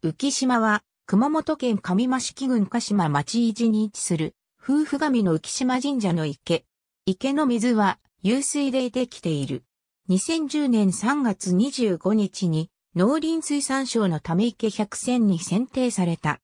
浮島は、熊本県上益式郡鹿島町伊に位置する、夫婦神の浮島神社の池。池の水は、湧水でできている。2010年3月25日に、農林水産省のため池100選に選定された。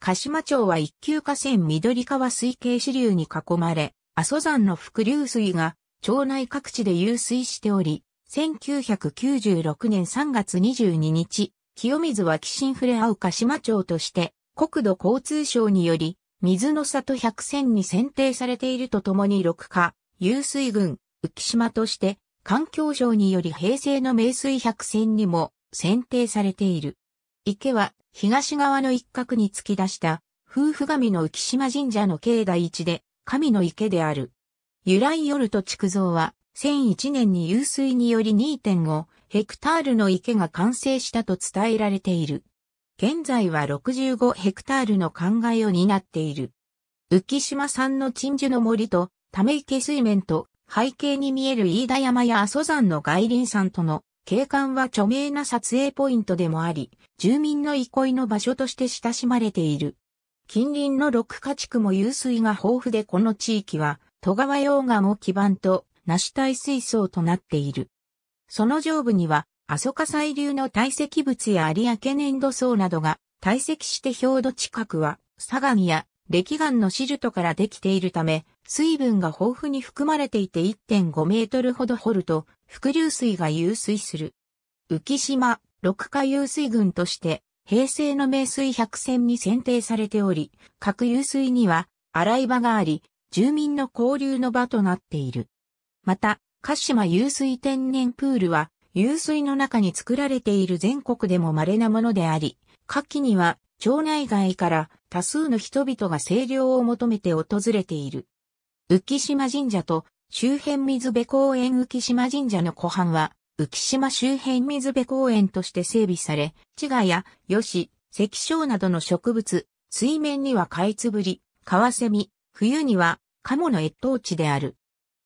鹿島町は一級河川緑川水系支流に囲まれ、阿蘇山の伏流水が、町内各地で湧水しており、1996年3月22日、清水は紀新触れ合う鹿島町として国土交通省により水の里百選に選定されているとともに六花、湧水群、浮島として環境省により平成の名水百選にも選定されている。池は東側の一角に突き出した夫婦神の浮島神社の境内一で神の池である。由来よると築造は1001年に湧水により2.5ヘクタールの池が完成したと伝えられている。現在は65ヘクタールの考えを担っている。浮島産の鎮守の森と、ため池水面と、背景に見える飯田山や阿蘇山の外輪山との景観は著名な撮影ポイントでもあり、住民の憩いの場所として親しまれている。近隣の六家地区も湧水が豊富でこの地域は、戸川溶岩を基盤と、なし体水槽となっている。その上部には、阿蘇火砕流の堆積物や有明粘土層などが堆積して表土近くは、砂岩や歴岩のシルトからできているため、水分が豊富に含まれていて1.5メートルほど掘ると、伏流水が湧水する。浮島、六下湧水群として、平成の名水百選に選定されており、各湧水には洗い場があり、住民の交流の場となっている。また、鹿島湧水天然プールは、湧水の中に作られている全国でも稀なものであり、夏季には町内外から多数の人々が清涼を求めて訪れている。浮島神社と周辺水辺公園浮島神社の湖畔は、浮島周辺水辺公園として整備され、地賀や吉、石章などの植物、水面にはカイツブリ、カワセミ、冬にはカモの越冬地である。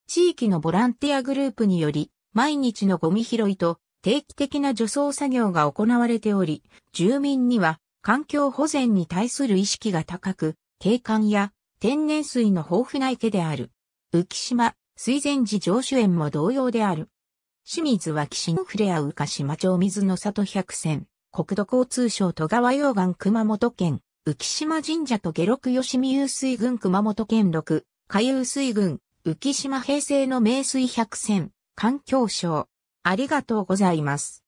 地域のボランティアグループにより、毎日のゴミ拾いと定期的な除草作業が行われており、住民には環境保全に対する意識が高く、景観や天然水の豊富な池である。浮島、水前寺上主園も同様である。清水は岸に触れ合う鹿島町水の里百選、国土交通省戸川溶岩熊本県、浮島神社と下六吉見湧水郡熊本県六、下湧水郡、浮島平成の名水百選、環境省。ありがとうございます。